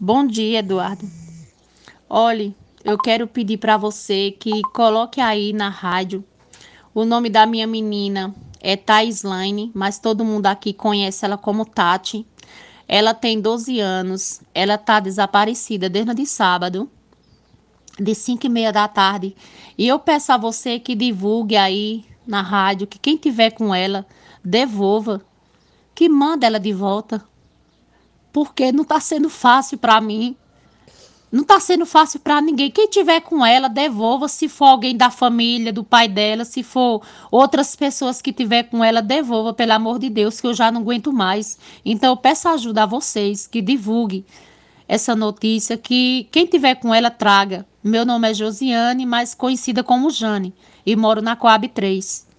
Bom dia, Eduardo. Olhe, eu quero pedir para você que coloque aí na rádio o nome da minha menina é Thais mas todo mundo aqui conhece ela como Tati. Ela tem 12 anos, ela tá desaparecida desde de sábado, de 5 e meia da tarde. E eu peço a você que divulgue aí na rádio, que quem tiver com ela, devolva, que manda ela de volta, porque não está sendo fácil para mim. Não está sendo fácil para ninguém. Quem tiver com ela, devolva. Se for alguém da família, do pai dela, se for outras pessoas que tiver com ela, devolva, pelo amor de Deus, que eu já não aguento mais. Então, eu peço ajuda a vocês que divulguem essa notícia, que quem tiver com ela, traga. Meu nome é Josiane, mas conhecida como Jane, e moro na Coab 3.